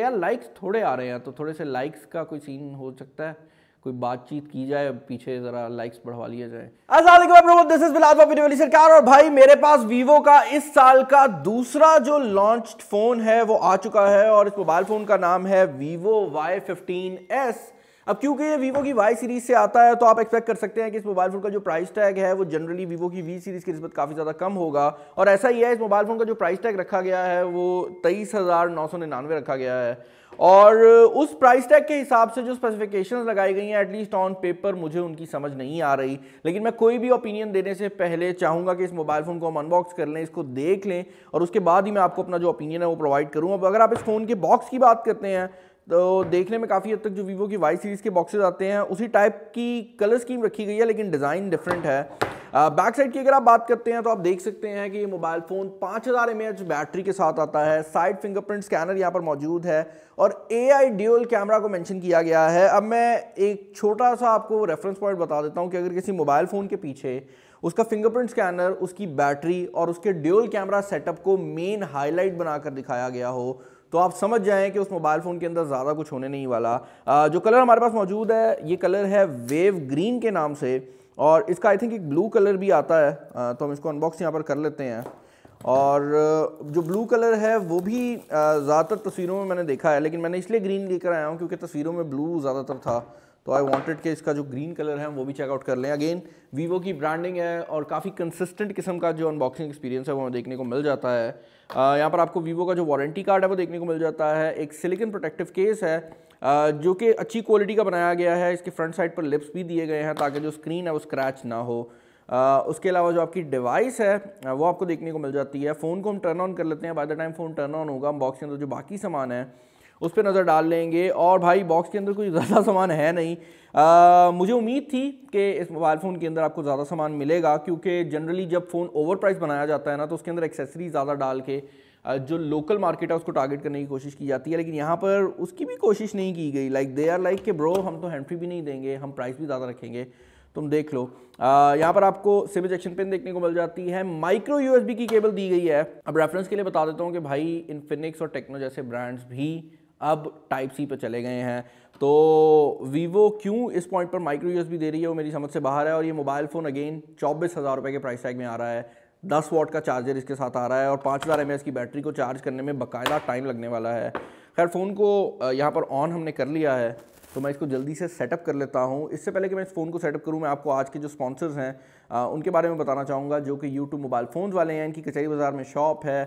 यार लाइक्स थोड़े आ रहे हैं तो थोड़े से लाइक्स का कोई सीन हो सकता है कोई बातचीत की जाए पीछे जरा लाइक्स बढ़वा लिया जाए दिस इज सरकार और भाई मेरे पास वीवो का इस साल का दूसरा जो लॉन्च फोन है वो आ चुका है और इस मोबाइल फोन का नाम है वीवो वाई फिफ्टीन एस अब क्योंकि ये वीवो की वाई सीरीज से आता है तो आप एक्सपेक्ट कर सकते हैं कि इस मोबाइल फोन का जो प्राइस टैग है वो जनरली वीवो की वी सीरीज की नस्बत काफ़ी ज़्यादा कम होगा और ऐसा ही है इस मोबाइल फ़ोन का जो प्राइस टैग रखा गया है वो तेईस हज़ार नौ सौ निन्यानवे रखा गया है और उस प्राइस टैग के हिसाब से जो स्पेसिफिकेशंस लगाई गई हैं एटलीस्ट ऑन पेपर मुझे उनकी समझ नहीं आ रही लेकिन मैं कोई भी ओपिनियन देने से पहले चाहूँगा कि इस मोबाइल फ़ोन को हम अनबॉक्स कर लें इसको देख लें और उसके बाद ही मैं आपको अपना जो ओपिनियन है वो प्रोवाइड करूँ अब अगर आप इस फ़ोन के बॉक्स की बात करते हैं तो देखने में काफ़ी हद तक जो वीवो की वाई सीरीज़ के बॉक्सेस आते हैं उसी टाइप की कलर स्कीम रखी गई है लेकिन डिज़ाइन डिफरेंट है बैक साइड की अगर आप बात करते हैं तो आप देख सकते हैं कि ये मोबाइल फ़ोन 5000 हज़ार बैटरी के साथ आता है साइड फिंगरप्रिंट स्कैनर यहाँ पर मौजूद है और ए आई ड्यूअल कैमरा को मैंशन किया गया है अब मैं एक छोटा सा आपको रेफरेंस पॉइंट बता देता हूँ कि अगर किसी मोबाइल फ़ोन के पीछे उसका फिंगरप्रिंट स्कैनर उसकी बैटरी और उसके ड्यूल कैमरा सेटअप को मेन हाईलाइट बनाकर दिखाया गया हो तो आप समझ जाएं कि उस मोबाइल फ़ोन के अंदर ज़्यादा कुछ होने नहीं वाला जो कलर हमारे पास मौजूद है ये कलर है वेव ग्रीन के नाम से और इसका आई थिंक एक ब्लू कलर भी आता है तो हम इसको अनबॉक्स यहाँ पर कर लेते हैं और जो ब्लू कलर है वो भी ज़्यादातर तस्वीरों में मैंने देखा है लेकिन मैंने इसलिए ग्रीन लेकर आया हूँ क्योंकि तस्वीरों में ब्लू ज़्यादातर था तो आई वांटेड कि इसका जो ग्रीन कलर है वो भी चेकआउट कर लें अगेन वीवो की ब्रांडिंग है और काफ़ी कंसिस्टेंट किस्म का जो अनबॉक्सिंग एक्सपीरियंस है वो देखने को मिल जाता है यहाँ पर आपको वीवो का जो वारंटी कार्ड है वो देखने को मिल जाता है एक सिलिकन प्रोटेक्टिव केस है जो कि अच्छी क्वालिटी का बनाया गया है इसके फ्रंट साइड पर लिप्स भी दिए गए हैं ताकि जो स्क्रीन है वो स्क्रैच ना हो उसके अलावा जो आपकी डिवाइस है वो आपको देखने को मिल जाती है फ़ोन को हम टर्न ऑन कर लेते हैं by the time phone turn on होगा अनबॉक्सिंग तो जो बाकी सामान है उस पर नज़र डाल लेंगे और भाई बॉक्स के अंदर कोई ज़्यादा सामान है नहीं आ, मुझे उम्मीद थी कि इस मोबाइल फ़ोन के अंदर आपको ज़्यादा सामान मिलेगा क्योंकि जनरली जब फ़ोन ओवर प्राइस बनाया जाता है ना तो उसके अंदर एक्सेसरी ज़्यादा डाल के जो लोकल मार्केट है उसको टारगेट करने की कोशिश की जाती है लेकिन यहाँ पर उसकी भी कोशिश नहीं की गई लाइक दे आर लाइक के ब्रो हम तो हैंड भी नहीं देंगे हम प्राइस भी ज़्यादा रखेंगे तुम देख लो यहाँ पर आपको सिम एजेक्शन पिन देखने को मिल जाती है माइक्रो यूएसबी की केबल दी गई है अब रेफरेंस के लिए बता देता हूँ कि भाई इन्फिनिक्स और टेक्नो जैसे ब्रांड्स भी अब टाइप सी पर चले गए हैं तो वीवो क्यों इस पॉइंट पर माइक्रो यूएसबी दे रही है वो मेरी समझ से बाहर है और ये मोबाइल फ़ोन अगेन चौबीस हज़ार रुपये के प्राइस टैग में आ रहा है दस वॉट का चार्जर इसके साथ आ रहा है और पाँच हज़ार एम की बैटरी को चार्ज करने में बाकायदा टाइम लगने वाला है खैर फ़ोन को यहाँ पर ऑन हमने कर लिया है तो मैं इसको जल्दी से सेटअप कर लेता हूँ इससे पहले कि मैं इस फ़ोन को सेटअप करूँ मैं आपको आज के जो स्पॉन्सर्स हैं उनके बारे में बताना चाहूँगा जो कि यूट्यूब मोबाइल फ़ोन वाले हैं इनकी कचहरी बाज़ार में शॉप है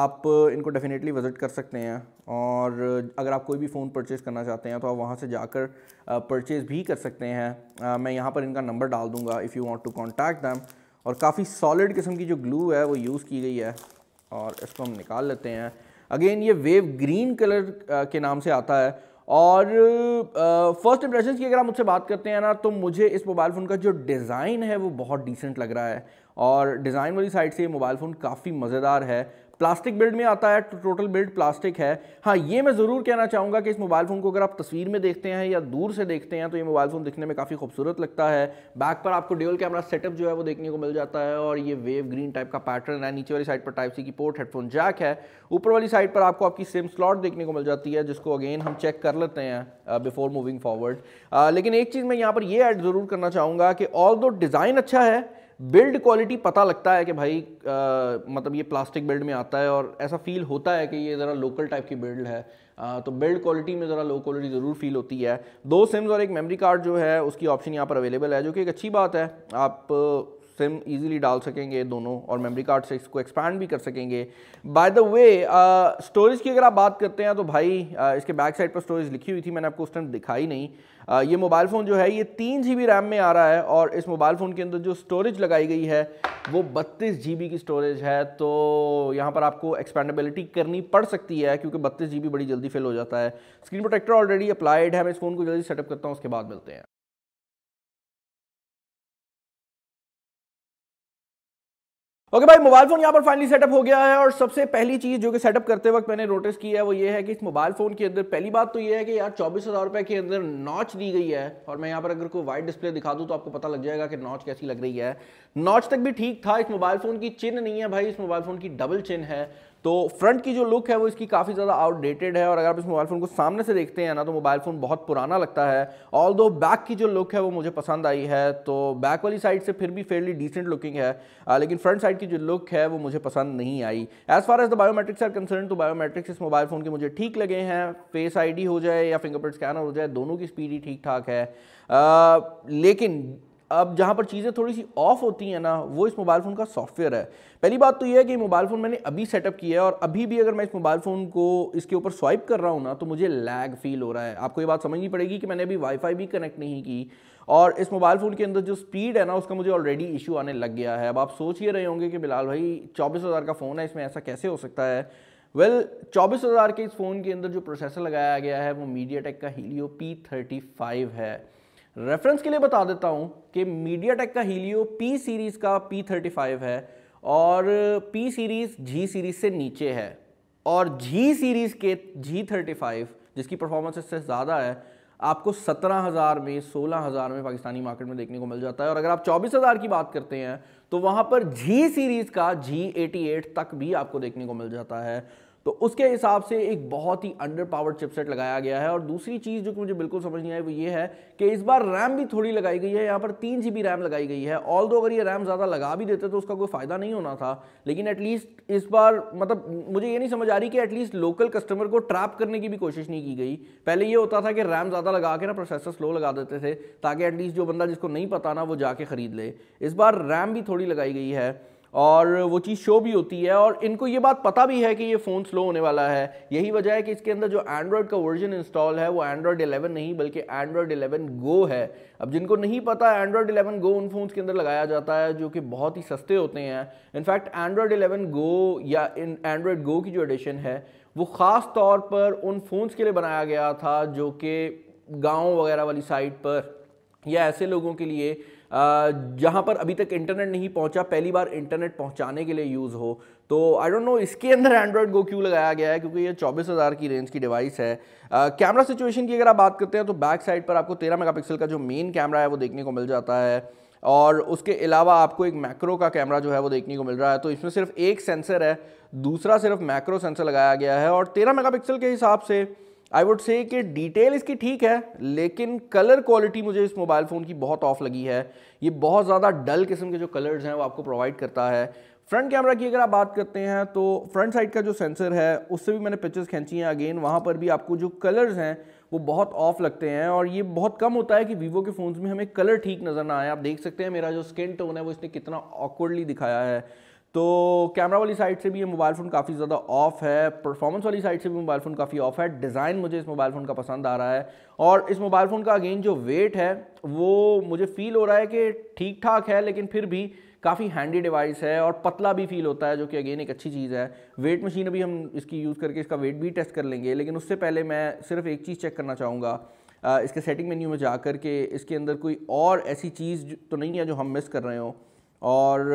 आप इनको डेफिनेटली विज़िट कर सकते हैं और अगर आप कोई भी फ़ोन परचेज़ करना चाहते हैं तो आप वहाँ से जाकर परचेज़ भी कर सकते हैं मैं यहाँ पर इनका नंबर डाल दूँगा if you want to contact them और काफ़ी सॉलिड किस्म की जो ग्लू है वो यूज़ की गई है और इसको हम निकाल लेते हैं अगेन ये वेव ग्रीन कलर के नाम से आता है और फर्स्ट इंप्रेशन की अगर आप मुझसे बात करते हैं ना तो मुझे इस मोबाइल फ़ोन का जो डिज़ाइन है वो बहुत डिसेंट लग रहा है और डिज़ाइन वाली साइड से ये मोबाइल फ़ोन काफ़ी मज़ेदार है प्लास्टिक बिल्ड में आता है तो टोटल बिल्ड प्लास्टिक है हाँ ये मैं ज़रूर कहना चाहूँगा कि इस मोबाइल फ़ोन को अगर आप तस्वीर में देखते हैं या दूर से देखते हैं तो ये मोबाइल फ़ोन दिखने में काफ़ी खूबसूरत लगता है बैक पर आपको ड्यूअल कैमरा सेटअप जो है वो देखने को मिल जाता है और ये वेव ग्रीन टाइप का पैटर्न है नीचे वाली साइड पर टाइप सी की पोर्ट हेडफोन जैक है ऊपर वाली साइड पर आपको आपकी सिम स्लॉट देखने को मिल जाती है जिसको अगेन हम चेक कर लेते हैं बिफोर मूविंग फॉरवर्ड लेकिन एक चीज़ मैं यहाँ पर यह ऐड ज़रूर करना चाहूँगा कि ऑल डिज़ाइन अच्छा है बिल्ड क्वालिटी पता लगता है कि भाई आ, मतलब ये प्लास्टिक बिल्ड में आता है और ऐसा फील होता है कि ये ज़रा लोकल टाइप की बिल्ड है आ, तो बिल्ड क्वालिटी में ज़रा लो क्वालिटी ज़रूर फील होती है दो सिम्स और एक मेमोरी कार्ड जो है उसकी ऑप्शन यहाँ पर अवेलेबल है जो कि एक अच्छी बात है आप सिम इजीली डाल सकेंगे दोनों और मेमोरी कार्ड से इसको एक्सपैंड भी कर सकेंगे बाय द वे स्टोरेज की अगर आप बात करते हैं तो भाई uh, इसके बैक साइड पर स्टोरेज लिखी हुई थी मैंने आपको उस टाइम दिखाई नहीं uh, ये मोबाइल फ़ोन जो है ये तीन जी बी रैम में आ रहा है और इस मोबाइल फ़ोन के अंदर जो स्टोरेज लगाई गई है वो बत्तीस जी बी की स्टोरेज है तो यहाँ पर आपको एक्सपेंडेबिलिटी करनी पड़ सकती है क्योंकि बत्तीस जी बी बड़ी जल्दी फेल हो जाता है स्क्रीन प्रोटेक्टर ऑलरेडी अप्लाइड है मैं इस फ़ोन को जल्दी सेटअप करता हूँ उसके बाद मिलते हैं ओके okay भाई मोबाइल फोन यहाँ पर फाइनली सेटअप हो गया है और सबसे पहली चीज जो कि सेटअप करते वक्त मैंने नोटिस की है वो ये है कि इस मोबाइल फोन के अंदर पहली बात तो ये है कि यार चौबीस हजार रुपए के अंदर नॉच दी गई है और मैं यहाँ पर अगर कोई वाइट डिस्प्ले दिखा दूँ तो आपको पता लग जाएगा कि नॉच कैसी लग रही है नॉच तक भी ठीक था इस मोबाइल फोन की चिन्ह नहीं है भाई इस मोबाइल फोन की डबल चिन्ह है तो फ्रंट की जो लुक है वो इसकी काफ़ी ज़्यादा आउटडेटेड है और अगर आप इस मोबाइल फ़ोन को सामने से देखते हैं ना तो मोबाइल फ़ोन बहुत पुराना लगता है ऑल दो बैक की जो लुक है वो मुझे पसंद आई है तो बैक वाली साइड से फिर भी फेयरली डिसेंट लुकिंग है आ, लेकिन फ्रंट साइड की जो लुक है वो मुझे पसंद नहीं आई as far as the biometrics are concern तो बायोमेट्रिक्स इस मोबाइल फ़ोन के मुझे ठीक लगे हैं फेस आई हो जाए या फिंगरप्रिंट स्कैनर हो जाए दोनों की स्पीड ही ठीक ठाक है आ, लेकिन अब जहाँ पर चीज़ें थोड़ी सी ऑफ होती हैं ना वो इस मोबाइल फ़ोन का सॉफ्टवेयर है पहली बात तो ये है कि मोबाइल फ़ोन मैंने अभी सेटअप किया है और अभी भी अगर मैं इस मोबाइल फ़ोन को इसके ऊपर स्वाइप कर रहा हूँ ना तो मुझे लैग फील हो रहा है आपको ये बात समझनी पड़ेगी कि मैंने अभी वाईफाई भी कनेक्ट नहीं की और इस मोबाइल फ़ोन के अंदर जो स्पीड है ना उसका मुझे ऑलरेडी इशू आने लग गया है अब आप सोच ही रहे होंगे कि बिलाल भाई चौबीस हज़ार का फ़ोन है इसमें ऐसा कैसे हो सकता है वेल well, चौबीस हज़ार के इस फ़ोन के अंदर जो प्रोसेसर लगाया गया है वो मीडिया टेक का हीलियो पी थर्टी फाइव है रेफरेंस के लिए बता देता हूं कि मीडिया टेक का हीलियो पी सीरीज़ का पी थर्टी फाइव है और पी सीरीज़ जी सीरीज़ से नीचे है और जी सीरीज़ के जी थर्टी फाइव जिसकी परफॉर्मेंस इससे ज़्यादा है आपको सत्रह हज़ार में सोलह हज़ार में पाकिस्तानी मार्केट में देखने को मिल जाता है और अगर आप चौबीस हज़ार की बात करते हैं तो वहाँ पर जी सीरीज़ का जी एटी एट तक भी आपको देखने को मिल जाता है तो उसके हिसाब से एक बहुत ही अंडर पावर चिपसेट लगाया गया है और दूसरी चीज़ जो कि मुझे बिल्कुल समझ नहीं आई वो ये है कि इस बार रैम भी थोड़ी लगाई गई है यहाँ पर तीन जी रैम लगाई गई है ऑल दो अगर ये रैम ज़्यादा लगा भी देते तो उसका कोई फ़ायदा नहीं होना था लेकिन एटलीस्ट इस बार मतलब मुझे ये नहीं समझ आ रही कि एटलीस्ट लोकल कस्टमर को ट्रैप करने की भी कोशिश नहीं की गई पहले ये होता था कि रैम ज़्यादा लगा के ना प्रोसेसर स्लो लगा देते थे ताकि एटलीस्ट जो बंदा जिसको नहीं पता ना वो जाके ख़रीद ले इस बार रैम भी थोड़ी लगाई गई है और वो चीज़ शो भी होती है और इनको ये बात पता भी है कि ये फ़ोन स्लो होने वाला है यही वजह है कि इसके अंदर जो एंड्रॉयड का वर्जन इंस्टॉल है वो एंड्रॉयड 11 नहीं बल्कि एंड्रॉयड 11 गो है अब जिनको नहीं पता एंड्रॉयड 11 गो उन फ़ोन्स के अंदर लगाया जाता है जो कि बहुत ही सस्ते होते हैं इनफैक्ट एंड्रॉयड एलेवन गो या इन एंड्रॉयड गो की जो एडिशन है वो ख़ास तौर पर उन फ़ोन्स के लिए बनाया गया था जो कि गाँव वगैरह वाली साइड पर या ऐसे लोगों के लिए जहाँ पर अभी तक इंटरनेट नहीं पहुँचा पहली बार इंटरनेट पहुँचाने के लिए यूज़ हो तो आई डोंट नो इसके अंदर एंड्रॉयड गो क्यों लगाया गया है क्योंकि ये चौबीस हज़ार की रेंज की डिवाइस है कैमरा सिचुएशन की अगर आप बात करते हैं तो बैक साइड पर आपको तेरह मेगापिक्सल का जो मेन कैमरा है वो देखने को मिल जाता है और उसके अलावा आपको एक मैक्रो का कैमरा जो है वो देखने को मिल रहा है तो इसमें सिर्फ एक सेंसर है दूसरा सिर्फ मैक्रो सेंसर लगाया गया है और तेरह मेगापिक्सल के हिसाब से आई वुड से कि डिटेल इसकी ठीक है लेकिन कलर क्वालिटी मुझे इस मोबाइल फ़ोन की बहुत ऑफ लगी है ये बहुत ज़्यादा डल किस्म के जो कलर्स हैं वो आपको प्रोवाइड करता है फ्रंट कैमरा की अगर आप बात करते हैं तो फ्रंट साइड का जो सेंसर है उससे भी मैंने पिक्चर्स खींची हैं अगेन वहाँ पर भी आपको जो कलर्स हैं वो बहुत ऑफ लगते हैं और ये बहुत कम होता है कि वीवो के फ़ोन्स में हमें कलर ठीक नज़र ना आए आप देख सकते हैं मेरा जो स्किन टोन है वो इसने कितना ऑकवर्डली दिखाया है तो कैमरा वाली साइड से भी ये मोबाइल फ़ोन काफ़ी ज़्यादा ऑफ है परफॉर्मेंस वाली साइड से भी मोबाइल फ़ोन काफ़ी ऑफ है डिज़ाइन मुझे इस मोबाइल फ़ोन का पसंद आ रहा है और इस मोबाइल फ़ोन का अगेन जो वेट है वो मुझे फ़ील हो रहा है कि ठीक ठाक है लेकिन फिर भी काफ़ी हैंडी डिवाइस है और पतला भी फील होता है जो कि अगेन एक अच्छी चीज़ है वेट मशीन अभी हम इसकी यूज़ करके इसका वेट भी टेस्ट कर लेंगे लेकिन उससे पहले मैं सिर्फ एक चीज़ चेक करना चाहूँगा इसके सेटिंग मेन्यू में जा कर के इसके अंदर कोई और ऐसी चीज़ तो नहीं है जो हम मिस कर रहे हों और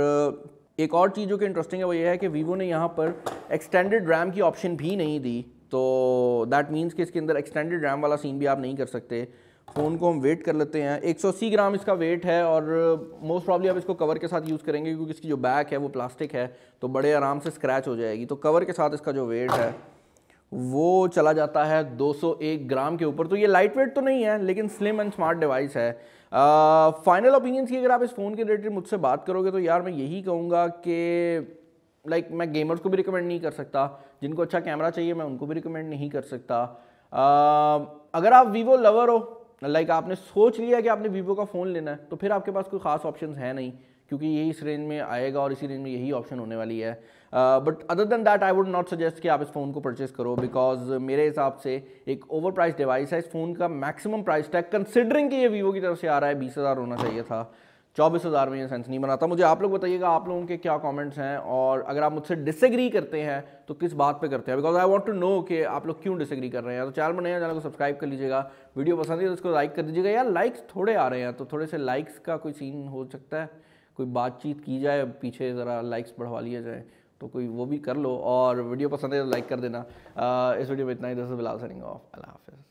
एक और चीज़ जो कि इंटरेस्टिंग है वो ये है कि वीवो ने यहाँ पर एक्सटेंडेड रैम की ऑप्शन भी नहीं दी तो दैट मीन्स कि इसके अंदर एक्सटेंडेड रैम वाला सीन भी आप नहीं कर सकते फ़ोन को हम वेट कर लेते हैं 180 ग्राम इसका वेट है और मोस्ट प्रॉब्ली आप इसको कवर के साथ यूज़ करेंगे क्योंकि इसकी जो बैक है वो प्लास्टिक है तो बड़े आराम से स्क्रैच हो जाएगी तो कवर के साथ इसका जो वेट है वो चला जाता है 201 ग्राम के ऊपर तो ये लाइट वेट तो नहीं है लेकिन स्लिम एंड स्मार्ट डिवाइस है फाइनल ओपिनियंस की अगर आप इस फ़ोन के रिलेटेड मुझसे बात करोगे तो यार मैं यही कहूँगा कि लाइक like, मैं गेमर्स को भी रिकमेंड नहीं कर सकता जिनको अच्छा कैमरा चाहिए मैं उनको भी रिकमेंड नहीं कर सकता uh, अगर आप वीवो लवर हो लाइक like आपने सोच लिया कि आपने वीवो का फ़ोन लेना है तो फिर आपके पास कोई ख़ास ऑप्शन है नहीं क्योंकि यही इस रेंज में आएगा और इसी रेंज में यही ऑप्शन होने वाली है but other than that I would not suggest कि आप इस फ़ोन को परचेस करो बिकॉज मेरे हिसाब से एक ओवर प्राइस डिवाइस है इस फ़ोन का मैक्सिमम प्राइस टैग कंसिडरिंग कि ये वीवो की तरफ से आ रहा है बीस हज़ार होना चाहिए था चौबीस हज़ार में यह सेंस नहीं बनाता मुझे आप लोग बताइएगा आप लोगों के क्या कॉमेंट्स हैं और अगर आप मुझसे डिसएग्री करते हैं तो किस बात पर करते हैं because I want to know कि आप लोग क्यों डिसएग्री कर रहे हैं तो चैनल में नया चैनल को सब्सक्राइब कर लीजिएगा वीडियो पसंद है तो इसको लाइक कर दीजिएगा यार लाइक्स थोड़े आ रहे हैं तो थोड़े से लाइक्स का कोई सीन हो सकता है कोई बातचीत की जाए पीछे ज़रा लाइक्स बढ़वा लिया जाए तो कोई वो भी कर लो और वीडियो पसंद है तो लाइक कर देना आ, इस वीडियो में इतना ही दस बिलाल सरिंग ऑफ अल्लाह हाफिज़